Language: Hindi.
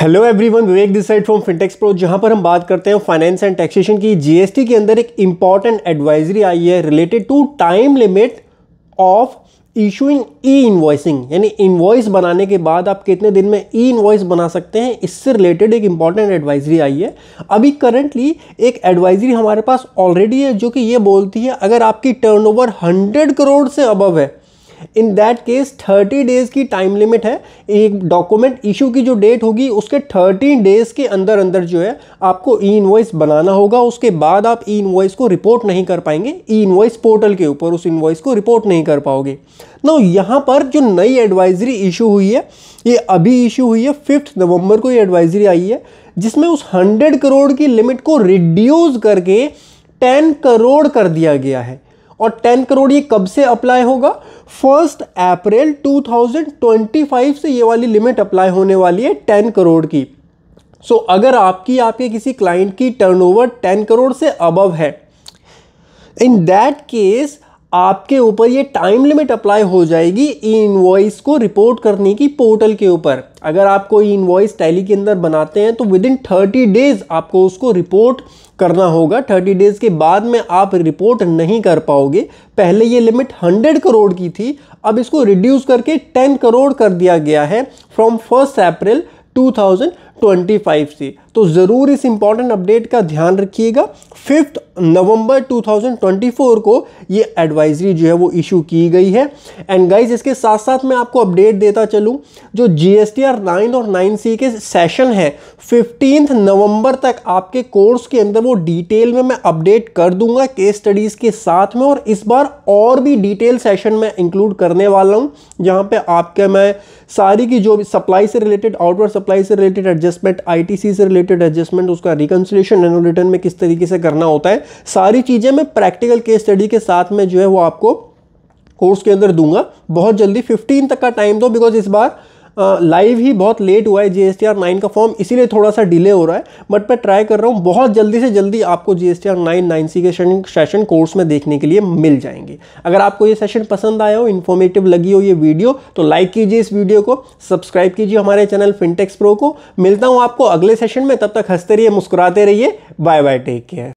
hello everyone Vivek this side from Fintex Pro जहां पर हम बात करते हैं फाइनेंस एंड टैक्सेशन की जीएसटी के अंदर एक इंपॉर्टेंट एडवाइजरी आई है related to time limit of issuing e invoicing यानी इन्वॉइस बनाने के बाद आप कितने दिन में ई इन्वॉइस बना सकते हैं इससे रिलेटेड एक इंपॉर्टेंट एडवाइजरी आई है अभी करंटली एक एडवाइजरी हमारे पास ऑलरेडी है जो कि ये बोलती है अगर आपकी टर्नओवर 100 करोड़ से अबव है इन दैट केस 30 डेज़ की टाइम लिमिट है एक डॉक्यूमेंट इशू की जो डेट होगी उसके 30 डेज़ के अंदर अंदर जो है आपको ई इन्वॉइस बनाना होगा उसके बाद आप ई इन्वॉइस को रिपोर्ट नहीं कर पाएंगे ई इन्वॉइस पोर्टल के ऊपर उस इन्वॉइस को रिपोर्ट नहीं कर पाओगे नो यहाँ पर जो नई एडवाइजरी इशू हुई है ये अभी इशू हुई है फिफ्थ नवंबर को ये एडवाइजरी आई है जिसमें उस हंड्रेड करोड़ की लिमिट को रिड्यूस करके टेन करोड़ कर दिया गया है और 10 करोड़ ये कब से अप्लाई होगा फर्स्ट अप्रैल 2025 से ये वाली लिमिट अप्लाई होने वाली है 10 करोड़ की सो so, अगर आपकी आपके किसी क्लाइंट की टर्नओवर 10 करोड़ से अबव है इन दैट केस आपके ऊपर ये टाइम लिमिट अप्लाई हो जाएगी ई इन्वॉइस को रिपोर्ट करने की पोर्टल के ऊपर अगर आप कोई इन्वॉइस टैली के अंदर बनाते हैं तो विद इन थर्टी डेज़ आपको उसको रिपोर्ट करना होगा थर्टी डेज़ के बाद में आप रिपोर्ट नहीं कर पाओगे पहले ये लिमिट हंड्रेड करोड़ की थी अब इसको रिड्यूस करके टेन करोड़ कर दिया गया है फ्रॉम फर्स्ट अप्रैल टू से तो ज़रूर इस इंपॉर्टेंट अपडेट का ध्यान रखिएगा फिफ्थ नवंबर 2024 को ये एडवाइजरी जो है वो इशू की गई है एंड गाइज इसके साथ साथ मैं आपको अपडेट देता चलूँ जो जी एस नाइन और नाइन सी के सेशन है फिफ्टींथ नवंबर तक आपके कोर्स के अंदर वो डिटेल में मैं अपडेट कर दूंगा केस स्टडीज़ के साथ में और इस बार और भी डिटेल सेशन में इंक्लूड करने वाला हूँ जहाँ पे आपके मैं सारी की जो भी सप्लाई से रिलेटेड आउटवर्ड सप्लाई से रिलेटेड एडजस्टमेंट आई से रिलेटेड रिलेटेड एडजस्टमेंट उसका रिकन्सिलेशन एनुअल रिटर्न में किस तरीके से करना होता है सारी चीज़ें मैं प्रैक्टिकल केस स्टडी के साथ में जो है वो आपको कोर्स के अंदर दूंगा बहुत जल्दी फिफ्टीन तक का टाइम दो बिकॉज इस बार लाइव ही बहुत लेट हुआ है जी एस का फॉर्म इसीलिए थोड़ा सा डिले हो रहा है बट मैं ट्राई कर रहा हूँ बहुत जल्दी से जल्दी आपको G S T R nine nine C के सेशन कोर्स में देखने के लिए मिल जाएंगे अगर आपको ये सेशन पसंद आया हो इन्फॉर्मेटिव लगी हो ये वीडियो तो लाइक कीजिए इस वीडियो को सब्सक्राइब कीजिए हमारे चैनल फिनटेक्स प्रो को मिलता हूँ आपको अगले सेशन में तब तक हंसते रहिए मुस्कुराते रहिए बाय बाय टेक केयर